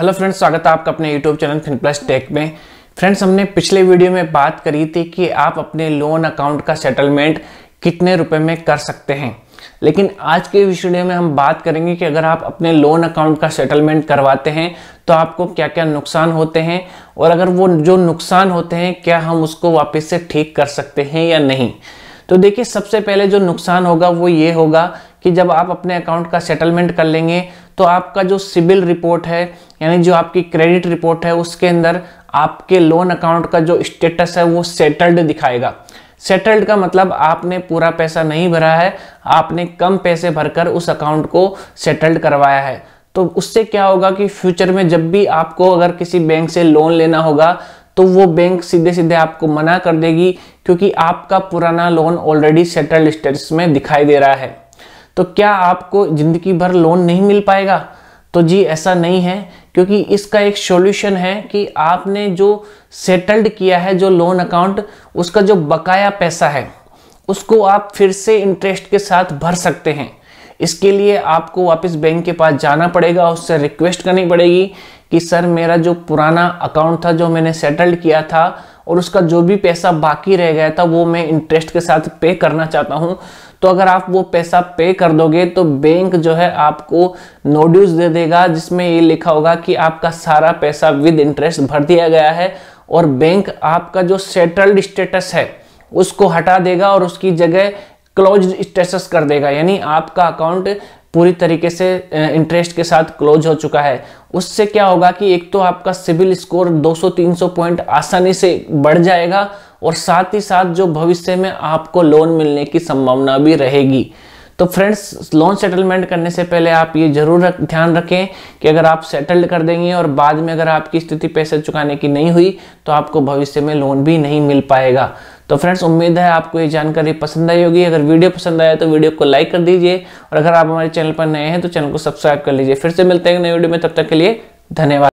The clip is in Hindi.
हेलो फ्रेंड्स स्वागत है आपका अपने YouTube channel fin plus tech में फ्रेंड्स हमने पिछले वीडियो में बात करी थी कि आप अपने लोन अकाउंट का सेटलमेंट कितने रुपए में कर सकते हैं लेकिन आज के वीडियो में हम बात करेंगे कि अगर आप अपने लोन अकाउंट का सेटलमेंट करवाते हैं तो आपको क्या क्या नुकसान होते हैं और अगर वो जो नुकसान होते हैं क्या हम उसको वापस से ठीक कर सकते हैं या नहीं तो देखिए सबसे पहले जो नुकसान होगा वो ये होगा कि जब आप अपने अकाउंट का सेटलमेंट कर लेंगे तो आपका जो सिबिल रिपोर्ट है यानी जो आपकी क्रेडिट रिपोर्ट है उसके अंदर आपके लोन अकाउंट का जो स्टेटस है वो सेटल्ड दिखाएगा सेटल्ड का मतलब आपने पूरा पैसा नहीं भरा है आपने कम पैसे भरकर उस अकाउंट को सेटल्ड करवाया है तो उससे क्या होगा कि फ्यूचर में जब भी आपको अगर किसी बैंक से लोन लेना होगा तो वो बैंक सीधे सीधे आपको मना कर देगी क्योंकि आपका पुराना लोन ऑलरेडी सेटल्ड स्टेटस में दिखाई दे रहा है तो क्या आपको ज़िंदगी भर लोन नहीं मिल पाएगा तो जी ऐसा नहीं है क्योंकि इसका एक सॉल्यूशन है कि आपने जो सेटल्ड किया है जो लोन अकाउंट उसका जो बकाया पैसा है उसको आप फिर से इंटरेस्ट के साथ भर सकते हैं इसके लिए आपको वापस बैंक के पास जाना पड़ेगा उससे रिक्वेस्ट करनी पड़ेगी कि सर मेरा जो पुराना अकाउंट था जो मैंने सेटल्ड किया था और उसका जो भी पैसा बाकी रह गया था वो मैं इंटरेस्ट के साथ पे करना चाहता हूँ तो अगर आप वो पैसा पे कर दोगे तो बैंक जो है आपको नोड्यूज दे देगा जिसमें ये लिखा होगा कि आपका सारा पैसा विद इंटरेस्ट भर दिया गया है और बैंक आपका जो सेटल्ड स्टेटस है उसको हटा देगा और उसकी जगह क्लोज स्टेटस कर देगा यानी आपका अकाउंट पूरी तरीके से इंटरेस्ट के साथ क्लोज हो चुका है उससे क्या होगा कि एक तो आपका सिविल स्कोर 200-300 पॉइंट आसानी से बढ़ जाएगा और साथ ही साथ जो भविष्य में आपको लोन मिलने की संभावना भी रहेगी तो फ्रेंड्स लोन सेटलमेंट करने से पहले आप ये जरूर रख, ध्यान रखें कि अगर आप सेटल्ड कर देंगे और बाद में अगर आपकी स्थिति पैसे चुकाने की नहीं हुई तो आपको भविष्य में लोन भी नहीं मिल पाएगा तो फ्रेंड्स उम्मीद है आपको ये जानकारी पसंद आई होगी अगर वीडियो पसंद आया तो वीडियो को लाइक कर दीजिए और अगर आप हमारे चैनल पर नए हैं तो चैनल को सब्सक्राइब कर लीजिए फिर से मिलते हैं नए वीडियो में तब तक के लिए धन्यवाद